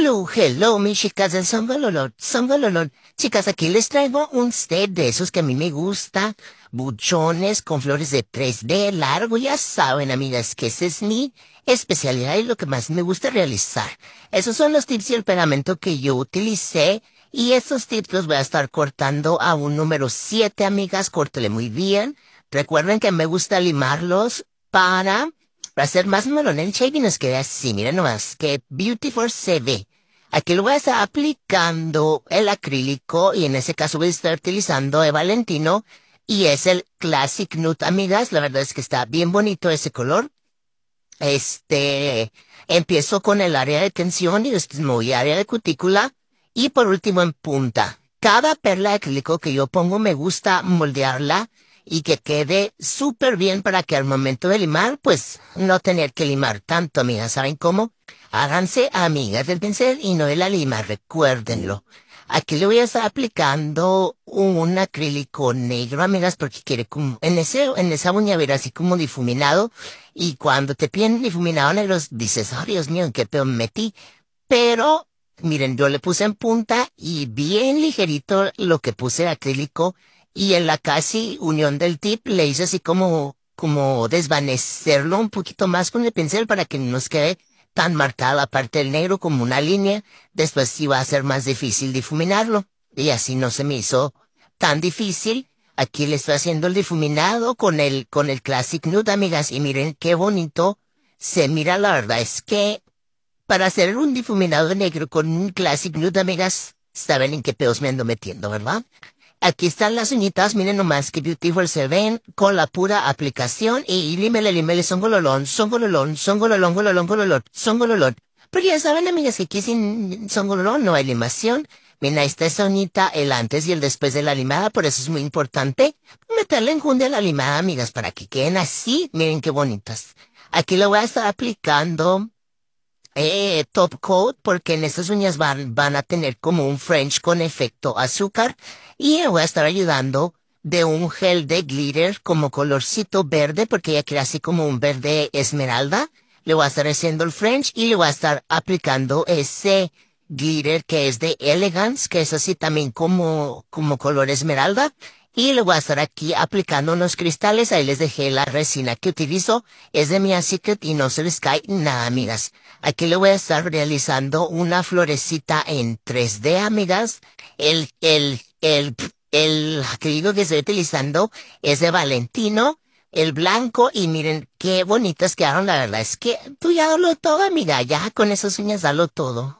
Hello, hello, mis chicas del San son Chicas, aquí les traigo un set de esos que a mí me gusta. Buchones con flores de 3D largo, ya saben, amigas, que esa es mi especialidad y lo que más me gusta realizar. Esos son los tips y el pegamento que yo utilicé. Y esos tips los voy a estar cortando a un número 7, amigas. Córtele muy bien. Recuerden que me gusta limarlos para... hacer más melón en shaving nos queda así, mira nomás, qué beautiful se ve. Aquí lo voy a estar aplicando el acrílico y en ese caso voy a estar utilizando el Valentino y es el Classic Nude, amigas. La verdad es que está bien bonito ese color. Este, empiezo con el área de tensión y después área de cutícula y por último en punta. Cada perla de acrílico que yo pongo me gusta moldearla y que quede súper bien para que al momento de limar, pues no tener que limar tanto, amigas. ¿Saben cómo? Háganse amigas del pincel y no de la lima, recuérdenlo. Aquí le voy a estar aplicando un acrílico negro, amigas, porque quiere como, en ese, en esa uña ver así como difuminado. Y cuando te piden difuminado negro, dices, oh Dios mío, ¿en qué peón metí? Pero, miren, yo le puse en punta y bien ligerito lo que puse acrílico y en la casi unión del tip le hice así como, como desvanecerlo un poquito más con el pincel para que no nos quede tan marcada la parte del negro como una línea. Después sí va a ser más difícil difuminarlo y así no se me hizo tan difícil. Aquí le estoy haciendo el difuminado con el, con el Classic Nude, amigas, y miren qué bonito se mira. La verdad es que para hacer un difuminado negro con un Classic Nude, amigas, saben en qué peos me ando metiendo, ¿verdad? Aquí están las uñitas, miren nomás qué beautiful se ven con la pura aplicación y limele limele son gololón, son gololón, son gololón, gololón, gololón, son gololón. Pero ya saben amigas que aquí sin son gololón no hay limación. Miren, ahí está esa uñita, el antes y el después de la limada, por eso es muy importante meterle junio a la limada, amigas, para que queden así, miren qué bonitas. Aquí lo voy a estar aplicando eh, top coat porque en estas uñas van, van a tener como un French con efecto azúcar y voy a estar ayudando de un gel de glitter como colorcito verde porque ella quiere así como un verde esmeralda. Le voy a estar haciendo el French y le voy a estar aplicando ese glitter que es de Elegance, que es así también como, como color esmeralda. Y a estar aquí aplicando unos cristales. Ahí les dejé la resina que utilizo. Es de mi Secret y no se les cae nada, amigas. Aquí le voy a estar realizando una florecita en 3D, amigas. El, el, el, el que digo que estoy utilizando es de Valentino el blanco y miren qué bonitas quedaron, la verdad es que tú ya lo todo, amiga, ya con esas uñas dalo todo.